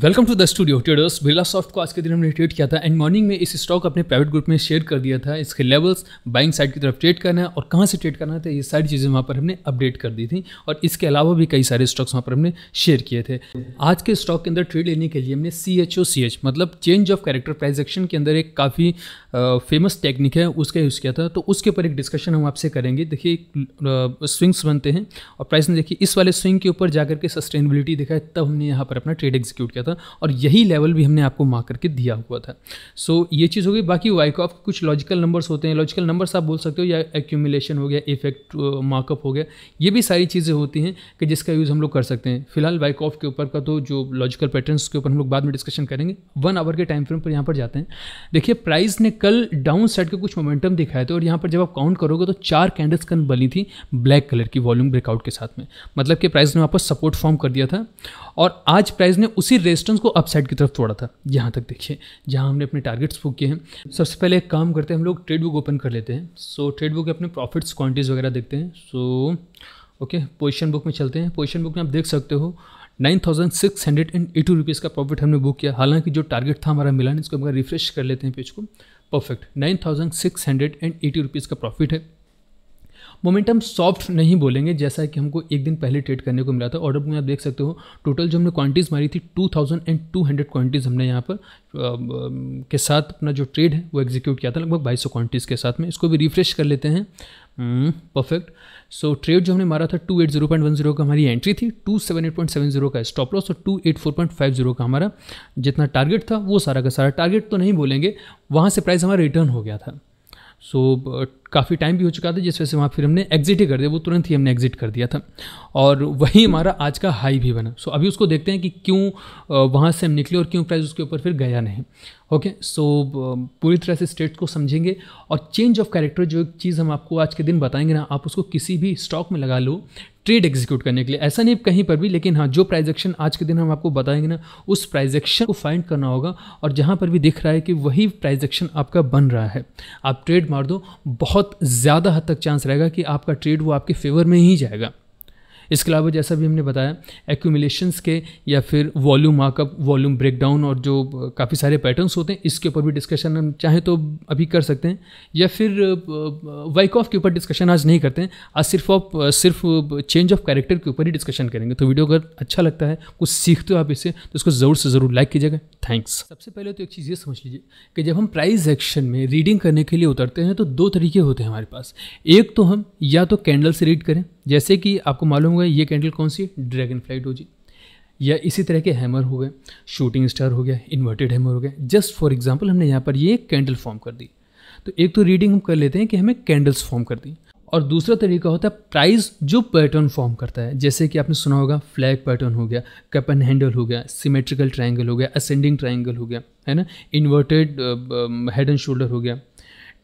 welcome to the studio traders Birla soft को आज के दिन हमने ट्रेड किया था एंड मॉर्निंग में इस स्टॉक अपने प्राइवेट ग्रुप में शेयर कर दिया था इसके लेवल्स बाइंग साइड की तरफ ट्रेड करना है और कहाँ से ट्रेड करना था ये सारी चीज़ें वहाँ पर हमने अपडेट कर दी थी और इसके अलावा भी कई सारे स्टॉक्स वहाँ पर हमने शेयर किए थे आज के स्टॉक के अंदर ट्रेड लेने के लिए हमने C H O C H मतलब change of character price action के अंदर एक काफ़ी फेमस टेक्निक है उसका यूज़ किया था तो उसके ऊपर एक डिस्कशन हम आपसे करेंगे देखिए स्विंग्स बनते हैं और प्राइस ने देखिए इस वाले स्विंग के ऊपर जाकर के सस्टेनेबिलिटी दिखा है तब हमने यहाँ पर अपना ट्रेड एग्जीक्यूट किया किया था और यही लेवल भी हमने आपको मार्क करके दिया हुआ था सो so, ये चीज़ हो गई बाकी वाइकॉफ के कुछ लॉजिकल नंबर्स होते हैं लॉजिकल नंबर्स आप बोल सकते हो या एक्यूमिलेशन हो गया इफेक्ट मार्कअप हो गया ये भी सारी चीज़ें होती हैं कि जिसका यूज़ हम लोग कर सकते हैं फिलहाल वाइक ऑफ के ऊपर का तो जो लॉजिकल पैटर्न के ऊपर हम लोग बाद में डिस्कशन करेंगे वन आवर के टाइम फ्रेम पर यहाँ पर जाते हैं देखिए प्राइस ने कल डाउन साइड के कुछ मोमेंटम दिखाए थे और यहाँ पर जब आप काउंट करोगे तो चार कैंडल्स कन बनी थी ब्लैक कलर की वॉल्यूम ब्रेकआउट के साथ में मतलब कि प्राइस ने वहाँ पर सपोर्ट फॉर्म कर दिया था और आज प्राइस ने उसी रेजिस्टेंस को अपसाइड की तरफ तोड़ा था यहाँ तक देखिए जहाँ हमने अपने टारगेट्स बुक किए हैं सबसे पहले एक काम करते हैं हम लोग ट्रेड बुक ओपन कर लेते हैं सो ट्रेड बुक अपने प्रॉफिट्स क्वान्टिटीज़ वगैरह देखते हैं सो ओके पोजिशन बुक में चलते हैं पोजिशन बुक में आप देख सकते हो nine thousand six hundred and eighty rupees का प्रॉफिट हमने बुक किया हालांकि जो टारगेट था हमारा मिला इसको हम रिफ्रेश कर लेते हैं पेज को perfect nine thousand six hundred and eighty rupees का प्रॉफिट है मोमेंटम सॉफ्ट नहीं बोलेंगे जैसा कि हमको एक दिन पहले ट्रेड करने को मिला था ऑर्डर में आप देख सकते हो टोटल जो हमने क्वांटिटीज़ मारी थी two thousand and two hundred quantities हमने यहाँ पर के साथ अपना जो ट्रेड है वो एग्जीक्यूट किया था लगभग बाईस सौ क्वांटिटीज़ के साथ में इसको भी रिफ्रेश कर लेते हैं परफेक्ट सो ट्रेड जो हमने मारा था two eight zero point one zero का हमारी एंट्री थी two seven eight point seven zero का स्टॉप लॉस और two eight four point five zero का हमारा जितना टारगेट था वो सारा का सारा टारगेट तो नहीं बोलेंगे वहाँ से प्राइस हमारा रिटर्न हो गया था सो so, काफ़ी टाइम भी हो चुका था जिस वजह से वहाँ फिर हमने एग्जिट ही कर दिया वो तुरंत ही हमने एग्जिट कर दिया था और वही हमारा आज का हाई भी बना सो अभी उसको देखते हैं कि क्यों वहाँ से हम निकले और क्यों प्राइस उसके ऊपर फिर गया नहीं ओके okay, सो so, पूरी तरह से स्टेट को समझेंगे और चेंज ऑफ कैरेक्टर जो एक चीज़ हम आपको आज के दिन बताएंगे ना आप उसको किसी भी स्टॉक में लगा लो ट्रेड एग्जीक्यूट करने के लिए ऐसा नहीं कहीं पर भी लेकिन हाँ जो प्राइजेक्शन आज के दिन हम आपको बताएंगे ना उस प्राइजेक्शन को फाइंड करना होगा और जहाँ पर भी दिख रहा है कि वही प्राइजेक्शन आपका बन रहा है आप ट्रेड मार दो बहुत बहुत ज़्यादा हद तक चांस रहेगा कि आपका ट्रेड वो आपके फेवर में ही जाएगा इसके अलावा जैसा भी हमने बताया एक्यूमिलेशंस के या फिर वॉल्यूम मार्कअप वॉल्यूम ब्रेकडाउन और जो काफ़ी सारे पैटर्न्स होते हैं इसके ऊपर भी डिस्कशन हम चाहें तो अभी कर सकते हैं या फिर वाइक ऑफ के ऊपर डिस्कशन आज नहीं करते हैं आज सिर्फ आप सिर्फ चेंज ऑफ कैरेक्टर के ऊपर ही डिस्कशन करेंगे तो वीडियो अगर अच्छा लगता है कुछ सीखते हो आप इससे तो इसको ज़रूर से ज़रूर लाइक कीजिएगा थैंक्स सबसे पहले तो एक चीज़ ये समझ लीजिए कि जब हम प्राइज एक्शन में रीडिंग करने के लिए उतरते हैं तो दो तरीके होते हैं हमारे पास एक तो हम या तो कैंडल से रीड करें जैसे कि आपको मालूम होगा ये कैंडल कौन सी ड्रैगन फ्लाइट हो जी या इसी तरह के हैमर हो गए शूटिंग स्टार हो गया इन्वर्टेड हैमर हो गया जस्ट फॉर एग्जाम्पल हमने यहाँ पर ये कैंडल फॉर्म कर दी तो एक तो रीडिंग हम कर लेते हैं कि हमें कैंडल्स फॉर्म कर दी और दूसरा तरीका होता है प्राइज जो पैटर्न फॉर्म करता है जैसे कि आपने सुना होगा फ्लैग पैटर्न हो गया कप एंड हैंडल हो गया सिमेट्रिकल ट्रायंगल हो गया असेंडिंग ट्रायंगल हो गया है ना इन्वर्टेड हेड एंड शोल्डर हो गया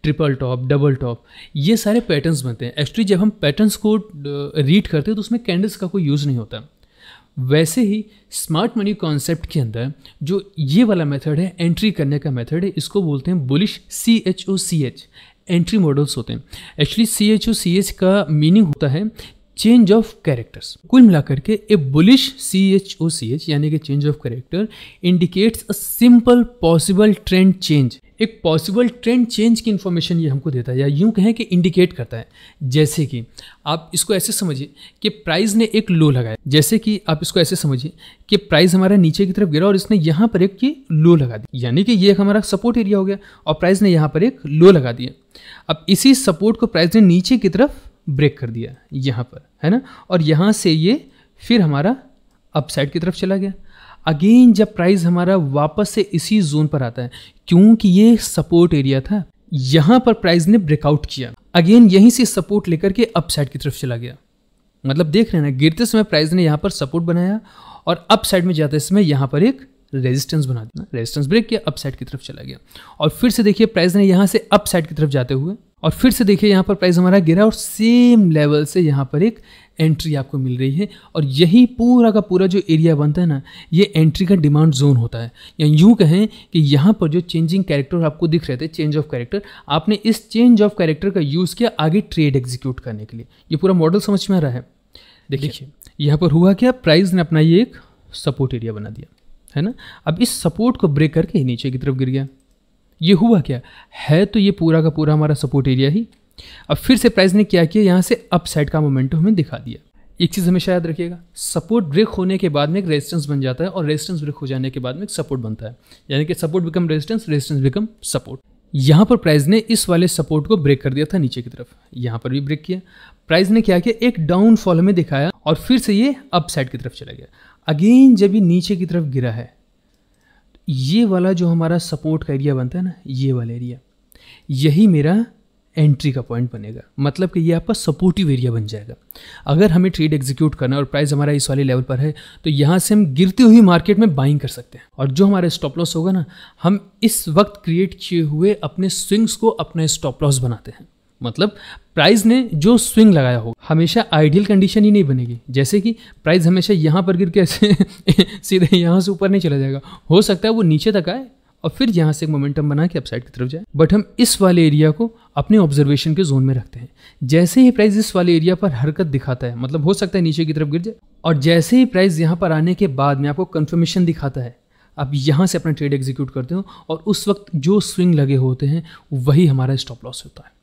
ट्रिपल टॉप डबल टॉप ये सारे पैटर्न्स बनते हैं एक्चुअली जब हम पैटर्न्स को रीड uh, करते हैं तो उसमें कैंडल्स का कोई यूज़ नहीं होता वैसे ही स्मार्ट मनी कॉन्सेप्ट के अंदर जो ये वाला मेथड है एंट्री करने का मेथड है इसको बोलते हैं bullish C H O C H entry models होते हैं actually C H O C H का मीनिंग होता है चेंज ऑफ कैरेक्टर्स कुल मिलाकर के a bullish C H O C H यानी कि change of character indicates a simple possible trend change एक पॉसिबल ट्रेंड चेंज की इन्फॉर्मेशन ये हमको देता है या यूँ कहें कि इंडिकेट करता है जैसे कि आप इसको ऐसे समझिए कि प्राइस ने एक लो लगाया जैसे कि आप इसको ऐसे समझिए कि प्राइस हमारा नीचे की तरफ गिरा और इसने यहाँ पर एक की लो लगा दी यानी कि ये एक हमारा सपोर्ट एरिया हो गया और प्राइस ने यहाँ पर एक लो लगा दिया अब इसी सपोर्ट को प्राइस ने नीचे की तरफ ब्रेक कर दिया यहाँ पर है ना और यहाँ से ये फिर हमारा अपसाइड की तरफ चला गया अगेन जब प्राइस हमारा वापस से इसी जोन पर आता है क्योंकि ये सपोर्ट एरिया था यहां पर प्राइस ने ब्रेकआउट किया अगेन यहीं से सपोर्ट लेकर के अपसाइड की तरफ चला गया मतलब देख रहे ना गिरते समय प्राइस ने यहां पर सपोर्ट बनाया और अप साइड में जाते समय यहां पर एक रेजिस्टेंस बना दिया रेजिस्टेंस ब्रेक किया अप साइड की तरफ चला गया और फिर से देखिए प्राइस ने यहां से अप साइड की तरफ जाते हुए और फिर से देखिए यहां पर प्राइस हमारा गिरा और सेम लेवल से यहां पर एक एंट्री आपको मिल रही है और यही पूरा का पूरा जो एरिया बनता है ना ये एंट्री का डिमांड जोन होता है या यूँ कहें कि यहाँ पर जो चेंजिंग कैरेक्टर आपको दिख रहे थे चेंज ऑफ कैरेक्टर आपने इस चेंज ऑफ कैरेक्टर का यूज़ किया आगे ट्रेड एग्जीक्यूट करने के लिए ये पूरा मॉडल समझ में आ रहा है देखिए यहाँ पर हुआ क्या प्राइज़ ने अपना ये एक सपोर्ट एरिया बना दिया है ना अब इस सपोर्ट को ब्रेक करके नीचे की तरफ गिर गया ये हुआ क्या है तो ये पूरा का पूरा हमारा सपोर्ट एरिया ही अब फिर से प्राइस ने क्या किया यहाँ से अपसाइड का मोमेंटो हमें दिखा दिया एक चीज़ हमेशा याद रखिएगा सपोर्ट ब्रेक होने के बाद में एक रेजिस्टेंस बन जाता है और रेजिस्टेंस ब्रेक हो जाने के बाद में एक सपोर्ट बनता है यानी कि support become resistance resistance become support यहाँ पर प्राइस ने इस वाले सपोर्ट को ब्रेक कर दिया था नीचे की तरफ यहाँ पर भी ब्रेक किया प्राइस ने क्या किया एक डाउनफॉल हमें दिखाया और फिर से ये अप साइड की तरफ चला गया अगेन जब ये नीचे की तरफ गिरा है ये वाला जो हमारा सपोर्ट का एरिया बनता है ना ये वाला एरिया यही मेरा एंट्री का पॉइंट बनेगा मतलब कि ये आपका सपोर्टिव एरिया बन जाएगा अगर हमें ट्रेड एग्जीक्यूट करना है और प्राइस हमारा इस वाले लेवल पर है तो यहाँ से हम गिरती हुई मार्केट में बाइंग कर सकते हैं और जो हमारा स्टॉप लॉस होगा ना हम इस वक्त क्रिएट किए हुए अपने स्विंग्स को अपने स्टॉप लॉस बनाते हैं मतलब प्राइस ने जो स्विंग लगाया होगा हमेशा आइडियल कंडीशन ही नहीं बनेगी जैसे कि प्राइस हमेशा यहाँ पर गिर के ऐसे सीधे यहाँ से ऊपर नहीं चला जाएगा हो सकता है वो नीचे तक आए और फिर यहाँ से एक मोमेंटम बना के अपसाइड की तरफ जाए बट हम इस वाले एरिया को अपने ऑब्जर्वेशन के जोन में रखते हैं जैसे ही प्राइस इस वाले एरिया पर हरकत दिखाता है मतलब हो सकता है नीचे की तरफ गिर जाए और जैसे ही प्राइस यहाँ पर आने के बाद में आपको कन्फर्मेशन दिखाता है आप यहाँ से अपना ट्रेड एग्जीक्यूट करते हो और उस वक्त जो स्विंग लगे होते हैं वही हमारा स्टॉप लॉस होता है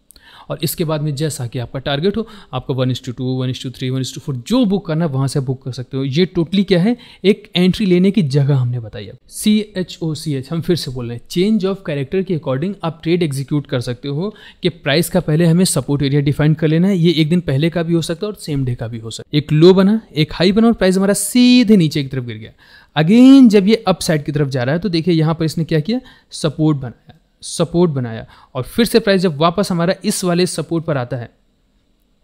और इसके बाद में जैसा कि आपका टारगेट हो आपका one is to two one is to three one is to four जो बुक करना वहाँ से बुक कर सकते हो ये टोटली क्या है एक एंट्री लेने की जगह हमने बताई अब सी एच ओ सी एच हम फिर से बोल रहे हैं चेंज ऑफ कैरेक्टर के अकॉर्डिंग आप ट्रेड एग्जीक्यूट कर सकते हो कि प्राइस का पहले हमें सपोर्ट एरिया डिफाइन कर लेना है ये एक दिन पहले का भी हो सकता है और सेम डे का भी हो सकता है एक लो बना एक हाई बना और प्राइस हमारा सीधे नीचे की तरफ गिर गया अगेन जब ये अप साइड की तरफ जा रहा है तो देखिए यहाँ पर इसने क्या किया सपोर्ट बनाया सपोर्ट बनाया और फिर से प्राइस जब वापस हमारा इस वाले सपोर्ट पर आता है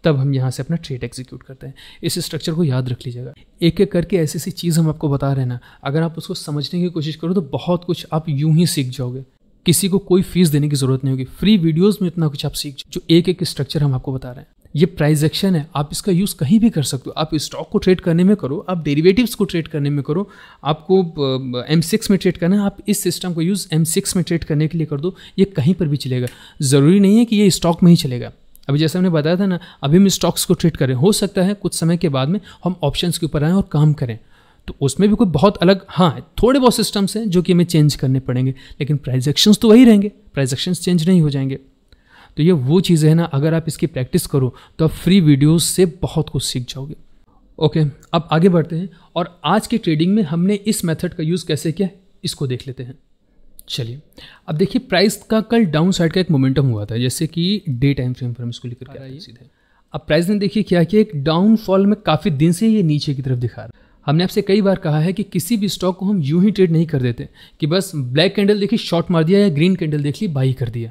तब हम यहाँ से अपना ट्रेड एग्जीक्यूट करते हैं इस स्ट्रक्चर को याद रख लीजिएगा एक एक करके ऐसी ऐसी चीज़ हम आपको बता रहे हैं ना अगर आप उसको समझने की कोशिश करो तो बहुत कुछ आप यूं ही सीख जाओगे किसी को कोई फीस देने की ज़रूरत नहीं होगी फ्री वीडियोस में इतना कुछ आप सीख जो एक एक स्ट्रक्चर हम आपको बता रहे हैं ये प्राइस एक्शन है आप इसका यूज़ कहीं भी कर सकते हो आप स्टॉक को ट्रेड करने में करो आप डेरिवेटिव्स को ट्रेड करने में करो आपको एम सिक्स में ट्रेड करना है आप इस सिस्टम को यूज़ एम सिक्स में ट्रेड करने के लिए कर दो ये कहीं पर भी चलेगा ज़रूरी नहीं है कि ये स्टॉक में ही चलेगा अभी जैसे हमने बताया था ना अभी हम स्टॉक्स को ट्रेड करें हो सकता है कुछ समय के बाद में हम ऑप्शंस के ऊपर आएँ और काम करें तो उसमें भी कोई बहुत अलग हाँ थोड़े बहुत सिस्टम्स हैं जो कि हमें चेंज करने पड़ेंगे लेकिन प्राइजेक्शन्स तो वही रहेंगे प्राइजेक्शन्स चेंज नहीं हो जाएंगे तो ये वो चीज़ें हैं ना अगर आप इसकी प्रैक्टिस करो तो आप फ्री वीडियोस से बहुत कुछ सीख जाओगे ओके अब आगे बढ़ते हैं और आज की ट्रेडिंग में हमने इस मेथड का यूज़ कैसे किया इसको देख लेते हैं चलिए अब देखिए प्राइस का कल डाउन साइड का एक मोमेंटम हुआ था जैसे कि डे टाइम फ्रेम पर हम इसको लेकर के सीधे अब प्राइस ने देखिए क्या कि एक डाउनफॉल में काफ़ी दिन से ये नीचे की तरफ दिखा रहा है हमने आपसे कई बार कहा है कि किसी भी स्टॉक को हम यूं ही ट्रेड नहीं कर देते कि बस ब्लैक कैंडल देखिए शॉर्ट मार दिया या ग्रीन कैंडल देख ली बाई कर दिया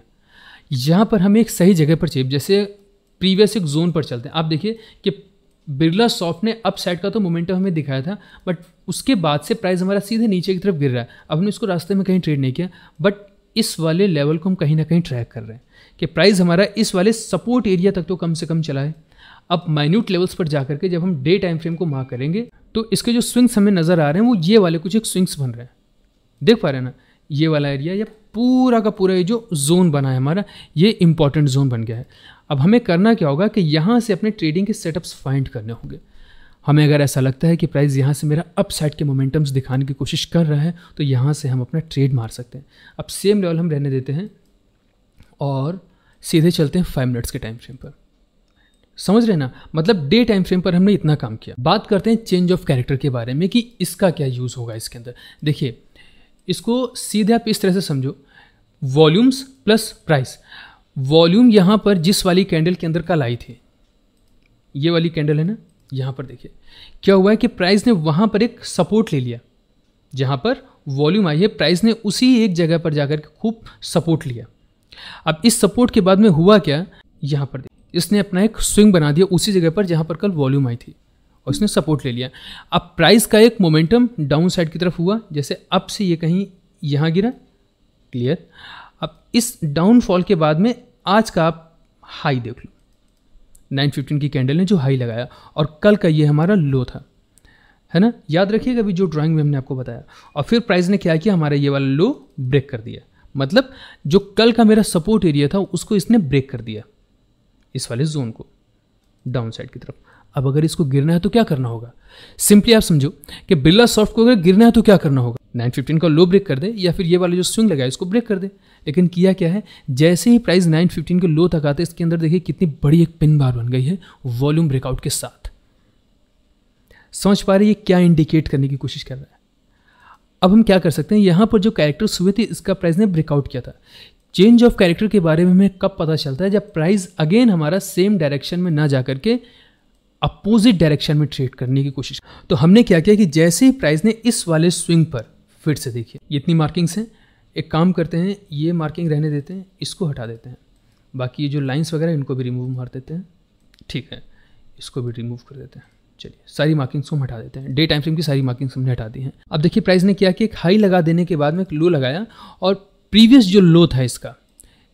यहाँ पर हमें एक सही जगह पर चाहिए जैसे प्रीवियस एक जोन पर चलते हैं आप देखिए कि बिरला सॉफ्ट ने अप साइड का तो मोमेंटम हमें दिखाया था बट उसके बाद से प्राइस हमारा सीधे नीचे की तरफ गिर रहा है अब हमने इसको रास्ते में कहीं ट्रेड नहीं किया बट इस वाले लेवल को हम कहीं ना कहीं ट्रैक कर रहे हैं कि प्राइस हमारा इस वाले सपोर्ट एरिया तक तो कम से कम चला है अब माइन्यूट लेवल्स पर जा करके जब हम डे टाइम फ्रेम को मार्क करेंगे तो इसके जो स्विंग्स हमें नज़र आ रहे हैं वो ये वाले कुछ एक स्विंग्स बन रहे हैं देख पा रहे हैं ना ये वाला एरिया या पूरा का पूरा ये जो जोन बना है हमारा ये इंपॉर्टेंट जोन बन गया है अब हमें करना क्या होगा कि यहाँ से अपने ट्रेडिंग के सेटअप्स फाइंड करने होंगे हमें अगर ऐसा लगता है कि प्राइस यहाँ से मेरा अपसाइड के मोमेंटम्स दिखाने की कोशिश कर रहा है तो यहाँ से हम अपना ट्रेड मार सकते हैं अब सेम लेवल हम रहने देते हैं और सीधे चलते हैं फाइव मिनट्स के टाइम फ्रेम पर समझ रहे ना मतलब डे टाइम फ्रेम पर हमने इतना काम किया बात करते हैं चेंज ऑफ कैरेक्टर के बारे में कि इसका क्या यूज़ होगा इसके अंदर देखिए इसको सीधे आप इस तरह से समझो वॉल्यूम्स प्लस प्राइस वॉल्यूम यहाँ पर जिस वाली कैंडल के अंदर कल आई थी ये वाली कैंडल है ना यहाँ पर देखिए क्या हुआ है कि प्राइस ने वहाँ पर एक सपोर्ट ले लिया जहाँ पर वॉल्यूम आई है प्राइस ने उसी एक जगह पर जाकर के खूब सपोर्ट लिया अब इस सपोर्ट के बाद में हुआ क्या यहाँ पर इसने अपना एक स्विंग बना दिया उसी जगह पर जहाँ पर कल वॉल्यूम आई थी और इसने सपोर्ट ले लिया अब प्राइस का एक मोमेंटम डाउन साइड की तरफ हुआ जैसे अब से ये कहीं यहाँ गिरा क्लियर अब इस डाउनफॉल के बाद में आज का आप हाई देख लो 915 की कैंडल ने जो हाई लगाया और कल का ये हमारा लो था है ना याद रखिएगा अभी जो ड्राइंग में हमने आपको बताया और फिर प्राइस ने क्या किया हमारा ये वाला लो ब्रेक कर दिया मतलब जो कल का मेरा सपोर्ट एरिया था उसको इसने ब्रेक कर दिया इस वाले जोन को डाउन साइड की तरफ अब अगर इसको गिरना है तो क्या करना होगा सिंपली आप समझो कि बिरला सॉफ्ट को अगर गिरना है तो क्या करना होगा 915 का लो ब्रेक कर दे या फिर ये वाला जो स्विंग लगा इसको ब्रेक कर दे लेकिन किया क्या है जैसे ही प्राइस 915 के लो तक आते इसके अंदर देखिए कितनी बड़ी एक पिन बार बन गई है वॉल्यूम ब्रेकआउट के साथ समझ पा रहे ये क्या इंडिकेट करने की कोशिश कर रहा है अब हम क्या कर सकते हैं यहां पर जो कैरेक्टर्स हुए थे इसका प्राइस ने ब्रेकआउट किया था चेंज ऑफ कैरेक्टर के बारे में हमें कब पता चलता है जब प्राइस अगेन हमारा सेम डायरेक्शन में ना जा करके अपोजिट डायरेक्शन में ट्रेड करने की कोशिश तो हमने क्या किया कि जैसे ही प्राइस ने इस वाले स्विंग पर फिर से देखिए ये इतनी मार्किंग्स हैं एक काम करते हैं ये मार्किंग रहने देते हैं इसको हटा देते हैं बाकी ये जो लाइन्स वगैरह इनको भी रिमूव मार देते हैं ठीक है इसको भी रिमूव कर देते हैं चलिए सारी मार्किंग्स को हम हटा देते हैं डे टाइम फ्रेम की सारी मार्किंग्स हमने हटा दी हैं अब देखिए प्राइस ने किया कि एक हाई लगा देने के बाद में एक लो लगाया और प्रीवियस जो लो था इसका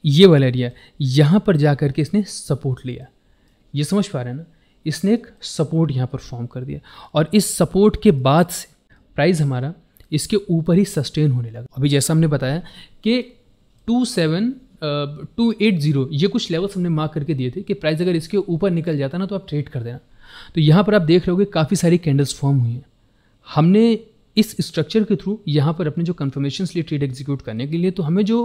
ये वाला एरिया यहाँ पर जा करके इसने सपोर्ट लिया ये समझ पा रहे हैं ना इसने एक सपोर्ट यहाँ पर फॉर्म कर दिया और इस सपोर्ट के बाद से प्राइस हमारा इसके ऊपर ही सस्टेन होने लगा अभी जैसा हमने बताया कि two seven two eight zero ये कुछ लेवल्स हमने मार्क करके दिए थे कि प्राइस अगर इसके ऊपर निकल जाता ना तो आप ट्रेड कर देना तो यहाँ पर आप देख रहे हो काफ़ी सारी कैंडल्स फॉर्म हुई हैं हमने इस स्ट्रक्चर के थ्रू यहाँ पर अपने जो कन्फर्मेशन लिए ट्रेड एग्जीक्यूट करने के लिए तो हमें जो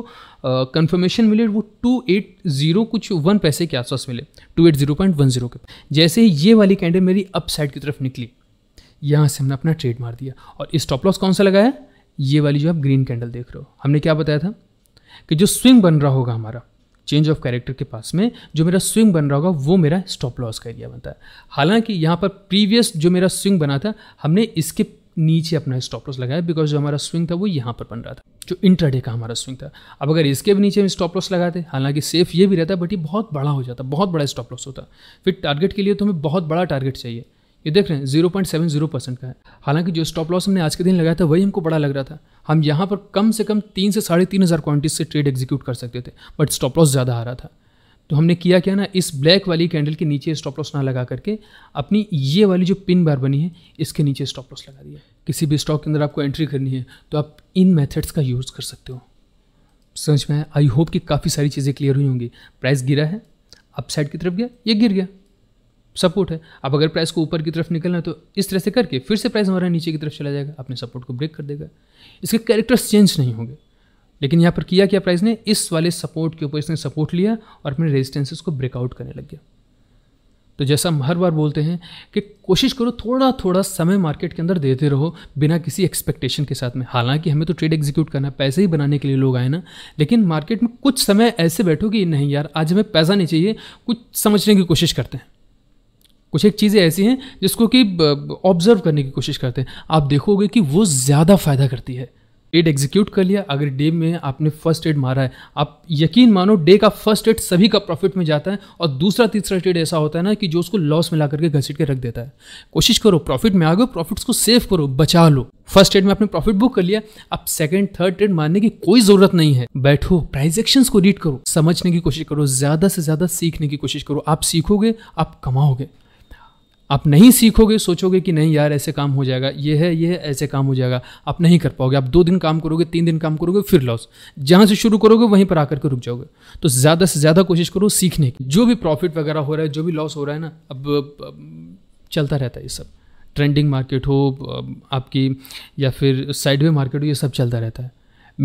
कन्फर्मेशन मिले वो टू एट ज़ीरो कुछ वन पैसे के आसपास मिले two eight zero point one zero के जैसे ही ये वाली कैंडल मेरी अप साइड की तरफ निकली यहाँ से हमने अपना ट्रेड मार दिया और स्टॉप लॉस कौन सा लगाया ये वाली जो आप ग्रीन कैंडल देख रहे हो हमने क्या बताया था कि जो स्विंग बन रहा होगा हमारा चेंज ऑफ कैरेक्टर के पास में जो मेरा स्विंग बन रहा होगा वो मेरा स्टॉप लॉस का एरिया बनता है हालांकि यहाँ पर प्रीवियस जो मेरा स्विंग बना था हमने इसके नीचे अपना स्टॉप लॉस लगाया बिकॉज जो हमारा स्विंग था वो यहाँ पर बन रहा था जो इंटरडे का हमारा स्विंग था अब अगर इसके भी नीचे हम स्टॉप लॉस लगाते हालांकि सेफ ये भी रहता बट ये बहुत बड़ा हो जाता बहुत बड़ा स्टॉप लॉस होता फिर टारगेट के लिए तो हमें बहुत बड़ा टारगेट चाहिए ये देख रहे हैं zero point seven zero percent का है हालांकि जो स्टॉप लॉस हमने आज के दिन लगाया था वही हमको बड़ा लग रहा था हम यहाँ पर कम से कम तीन से साढ़े तीन हज़ार क्वान्टिटीज से ट्रेड एग्जीक्यूट कर सकते थे बट स्टॉप लॉस ज़्यादा आ रहा था तो हमने किया क्या ना इस ब्लैक वाली कैंडल के नीचे स्टॉप लॉस ना लगा करके अपनी ये वाली जो पिन बार बनी है इसके नीचे स्टॉप लॉस लगा दिया किसी भी स्टॉक के अंदर आपको एंट्री करनी है तो आप इन मेथड्स का यूज़ कर सकते हो समझ में आई होप कि काफ़ी सारी चीज़ें क्लियर हुई होंगी प्राइस गिरा है अपसाइड की तरफ गया ये गिर गया सपोर्ट है अब अगर प्राइस को ऊपर की तरफ निकलना है तो इस तरह से करके फिर से प्राइस हमारा नीचे की तरफ चला जाएगा अपने सपोर्ट को ब्रेक कर देगा इसके कैरेक्टर्स चेंज नहीं होंगे लेकिन यहाँ पर किया क्या प्राइस ने इस वाले सपोर्ट के ऊपर इसने सपोर्ट लिया और अपने रेजिस्टेंसेस को ब्रेकआउट करने लग गया तो जैसा हम हर बार बोलते हैं कि कोशिश करो थोड़ा थोड़ा समय मार्केट के अंदर देते रहो बिना किसी एक्सपेक्टेशन के साथ में हालांकि हमें तो ट्रेड एग्जीक्यूट करना है पैसे ही बनाने के लिए लोग आए ना लेकिन मार्केट में कुछ समय ऐसे बैठो कि नहीं यार आज हमें पैसा नहीं चाहिए कुछ समझने की कोशिश करते हैं कुछ एक चीज़ें ऐसी हैं जिसको कि ऑब्जर्व करने की कोशिश करते हैं आप देखोगे कि वो ज़्यादा फ़ायदा करती है एड एग्जीक्यूट कर लिया अगर डे में आपने फर्स्ट एड मारा है आप यकीन मानो डे का फर्स्ट एड सभी का प्रॉफिट में जाता है और दूसरा तीसरा ट्रेड ऐसा होता है ना कि जो उसको लॉस में ला करके घसीट के रख देता है कोशिश करो प्रॉफिट में आ गए प्रॉफिट्स को सेव करो बचा लो फर्स्ट एड में आपने प्रॉफिट बुक कर लिया अब सेकंड थर्ड ट्रेड मारने की कोई जरूरत नहीं है बैठो प्राइस को रीड करो समझने की कोशिश करो ज्यादा से ज्यादा सीखने की कोशिश करो आप सीखोगे आप कमाओगे आप नहीं सीखोगे सोचोगे कि नहीं यार ऐसे काम हो जाएगा ये है ये है ऐसे काम हो जाएगा आप नहीं कर पाओगे आप दो दिन काम करोगे तीन दिन काम करोगे फिर लॉस जहाँ से शुरू करोगे वहीं पर आकर के रुक जाओगे तो ज़्यादा से ज़्यादा कोशिश करो सीखने की जो भी प्रॉफिट वगैरह हो रहा है जो भी लॉस हो रहा है ना अब, अब चलता रहता है ये सब ट्रेंडिंग मार्केट हो आपकी या फिर साइडवे मार्केट हो ये सब चलता रहता है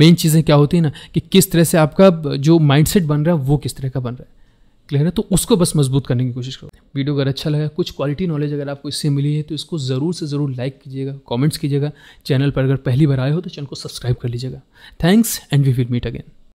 मेन चीज़ें क्या होती है ना कि किस तरह से आपका जो माइंडसेट बन रहा है वो किस तरह का बन रहा है क्लियर है तो उसको बस मजबूत करने की कोशिश करो वीडियो अगर अच्छा लगा कुछ क्वालिटी नॉलेज अगर आपको इससे मिली है तो इसको ज़रूर से ज़रूर लाइक कीजिएगा कमेंट्स कीजिएगा चैनल पर अगर पहली बार आए हो तो चैनल को सब्सक्राइब कर लीजिएगा thanks and we will meet again